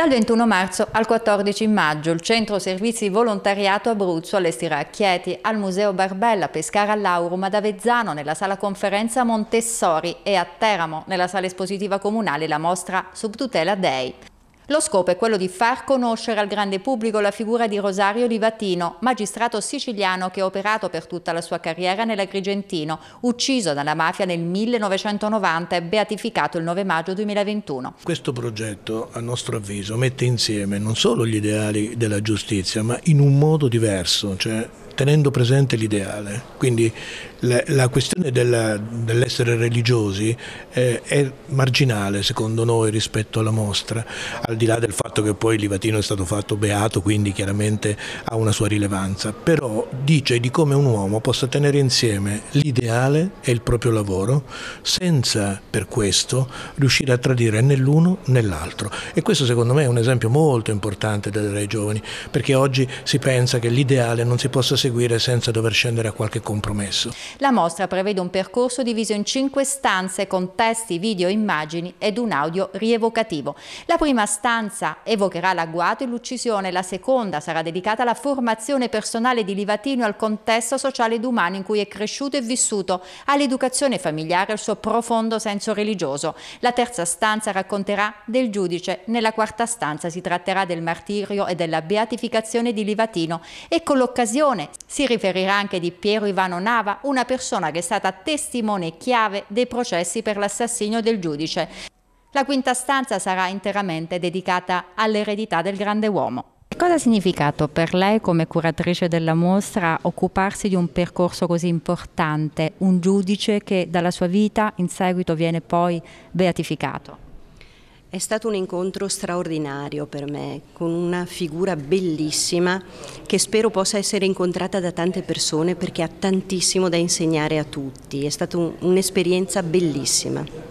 Dal 21 marzo al 14 maggio il Centro Servizi Volontariato Abruzzo allestirà a Chieti, al Museo Barbella, Pescara all'Aurum, ad Avezzano nella sala conferenza Montessori e a Teramo nella sala espositiva comunale la mostra Subtutela Dei. Lo scopo è quello di far conoscere al grande pubblico la figura di Rosario Livatino, magistrato siciliano che ha operato per tutta la sua carriera nell'Agrigentino, ucciso dalla mafia nel 1990 e beatificato il 9 maggio 2021. Questo progetto, a nostro avviso, mette insieme non solo gli ideali della giustizia, ma in un modo diverso, cioè tenendo presente l'ideale. Quindi la, la questione della, dell'essere religiosi eh, è marginale secondo noi rispetto alla mostra, al di là del fatto che poi il Livatino è stato fatto beato, quindi chiaramente ha una sua rilevanza, però dice di come un uomo possa tenere insieme l'ideale e il proprio lavoro senza per questo riuscire a tradire né l'uno né l'altro. E questo secondo me è un esempio molto importante dei giovani, perché oggi si pensa che l'ideale non si possa seguire seguire senza dover scendere a qualche compromesso. La mostra prevede un percorso diviso in cinque stanze con testi, video, immagini ed un audio rievocativo. La prima stanza evocherà l'agguato e l'uccisione, la seconda sarà dedicata alla formazione personale di Livatino al contesto sociale ed umano in cui è cresciuto e vissuto, all'educazione familiare e al suo profondo senso religioso. La terza stanza racconterà del giudice, nella quarta stanza si tratterà del martirio e della beatificazione di Livatino e con l'occasione si riferirà anche di Piero Ivano Nava, una persona che è stata testimone chiave dei processi per l'assassinio del giudice. La quinta stanza sarà interamente dedicata all'eredità del grande uomo. Cosa ha significato per lei come curatrice della mostra occuparsi di un percorso così importante, un giudice che dalla sua vita in seguito viene poi beatificato? È stato un incontro straordinario per me, con una figura bellissima che spero possa essere incontrata da tante persone perché ha tantissimo da insegnare a tutti. È stata un'esperienza bellissima.